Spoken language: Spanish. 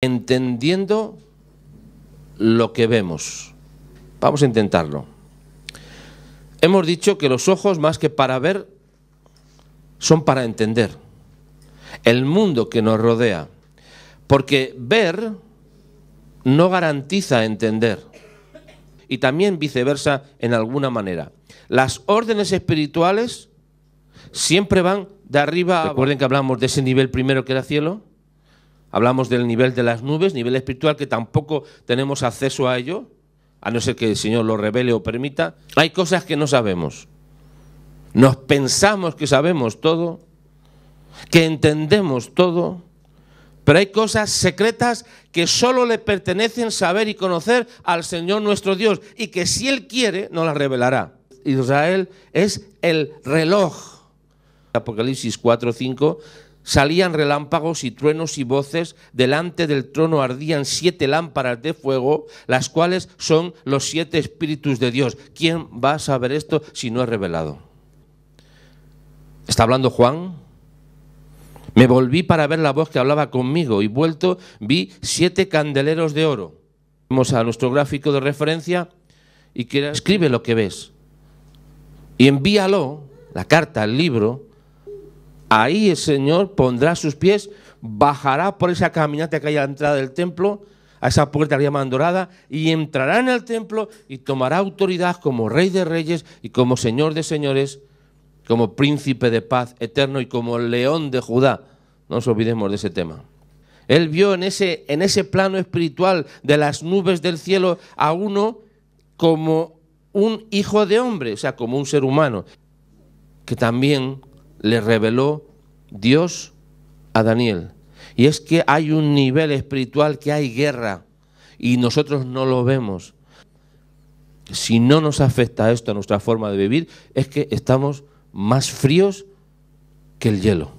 entendiendo lo que vemos. Vamos a intentarlo. Hemos dicho que los ojos, más que para ver, son para entender el mundo que nos rodea. Porque ver no garantiza entender. Y también viceversa en alguna manera. Las órdenes espirituales siempre van de arriba a... Recuerden que hablamos de ese nivel primero que era cielo Hablamos del nivel de las nubes, nivel espiritual, que tampoco tenemos acceso a ello, a no ser que el Señor lo revele o permita. Hay cosas que no sabemos. Nos pensamos que sabemos todo, que entendemos todo, pero hay cosas secretas que solo le pertenecen saber y conocer al Señor nuestro Dios y que si Él quiere nos las revelará. Israel es el reloj. Apocalipsis 4, 5 Salían relámpagos y truenos y voces, delante del trono ardían siete lámparas de fuego, las cuales son los siete espíritus de Dios. ¿Quién va a saber esto si no es revelado? ¿Está hablando Juan? Me volví para ver la voz que hablaba conmigo y vuelto vi siete candeleros de oro. Vamos a nuestro gráfico de referencia y que escribe lo que ves y envíalo, la carta, el libro, Ahí el Señor pondrá sus pies, bajará por esa caminata que hay a la entrada del templo, a esa puerta que llaman dorada, y entrará en el templo y tomará autoridad como Rey de Reyes y como Señor de Señores, como Príncipe de Paz Eterno y como León de Judá. No nos olvidemos de ese tema. Él vio en ese, en ese plano espiritual de las nubes del cielo a uno como un hijo de hombre, o sea, como un ser humano, que también le reveló Dios a Daniel. Y es que hay un nivel espiritual que hay guerra y nosotros no lo vemos. Si no nos afecta esto a nuestra forma de vivir, es que estamos más fríos que el hielo.